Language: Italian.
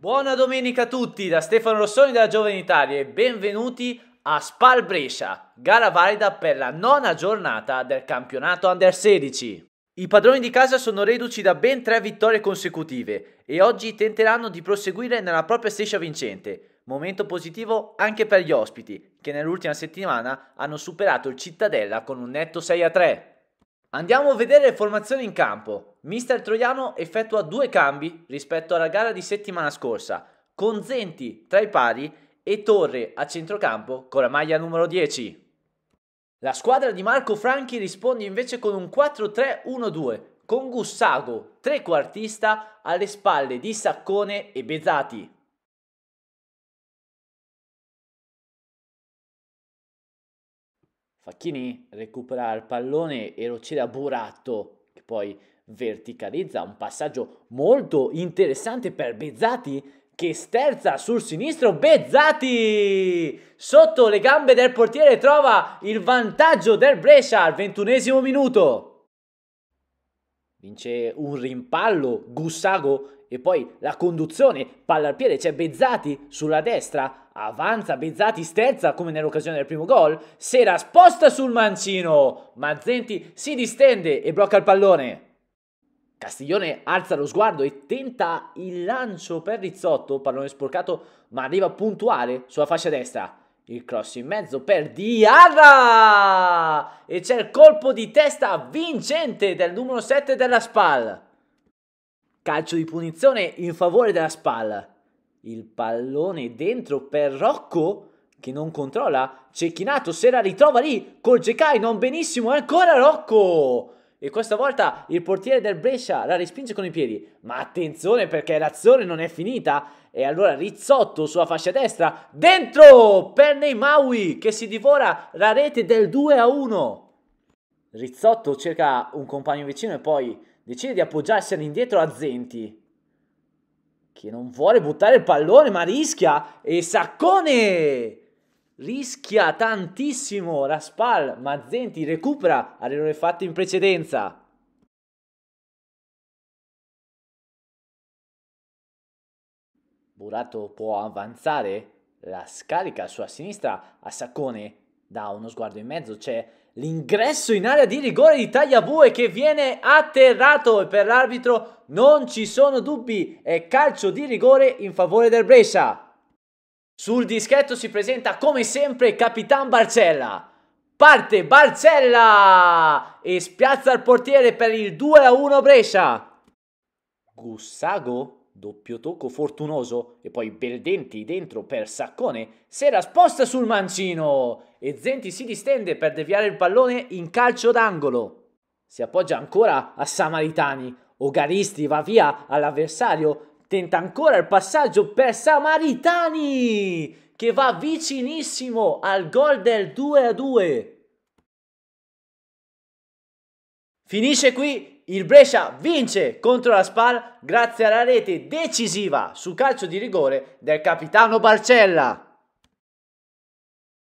Buona domenica a tutti da Stefano Rossoni della Giovane Italia e benvenuti a Spal Brescia, gara valida per la nona giornata del campionato Under 16. I padroni di casa sono reduci da ben tre vittorie consecutive e oggi tenteranno di proseguire nella propria striscia vincente. Momento positivo anche per gli ospiti, che nell'ultima settimana hanno superato il Cittadella con un netto 6 3. Andiamo a vedere le formazioni in campo. Mister Troiano effettua due cambi rispetto alla gara di settimana scorsa, con Zenti tra i pari e Torre a centrocampo con la maglia numero 10. La squadra di Marco Franchi risponde invece con un 4-3-1-2, con Gussago, trequartista, alle spalle di Saccone e Bezzati. Facchini recupera il pallone e lo cede a Buratto, che poi verticalizza un passaggio molto interessante per Bezzati che sterza sul sinistro Bezzati sotto le gambe del portiere trova il vantaggio del Brescia al ventunesimo minuto vince un rimpallo Gussago e poi la conduzione, palla al piede, c'è Bezzati sulla destra, avanza Bezzati, sterza come nell'occasione del primo gol, Sera sposta sul mancino, Mazzenti si distende e blocca il pallone. Castiglione alza lo sguardo e tenta il lancio per Rizzotto, pallone sporcato ma arriva puntuale sulla fascia destra. Il cross in mezzo per Diarra! E c'è il colpo di testa vincente del numero 7 della SPAL. Calcio di punizione in favore della SPAL. Il pallone dentro per Rocco che non controlla. Cecchinato se la ritrova lì col Jekai, non benissimo. ancora Rocco! E questa volta il portiere del Brescia la respinge con i piedi. Ma attenzione perché l'azione non è finita. E allora Rizzotto sulla fascia destra. Dentro per Neymaui che si divora la rete del 2 a 1. Rizzotto cerca un compagno vicino e poi decide di appoggiarsi all'indietro a Zenti. Che non vuole buttare il pallone ma rischia. E Saccone rischia tantissimo Raspal, ma Zenti recupera all'errore fatto in precedenza. Burato può avanzare, la scarica sulla sinistra a Saccone, dà uno sguardo in mezzo, c'è l'ingresso in area di rigore di Tagliabue che viene atterrato e per l'arbitro non ci sono dubbi, è calcio di rigore in favore del Brescia. Sul dischetto si presenta come sempre Capitan Barcella. Parte Barcella e spiazza il portiere per il 2-1 Brescia. Gussago, doppio tocco fortunoso e poi Beldenti dentro per Saccone, se la sposta sul mancino e Zenti si distende per deviare il pallone in calcio d'angolo. Si appoggia ancora a Samaritani. Ogaristi va via all'avversario Tenta ancora il passaggio per Samaritani che va vicinissimo al gol del 2-2. a Finisce qui, il Brescia vince contro la Spal grazie alla rete decisiva su calcio di rigore del capitano Barcella.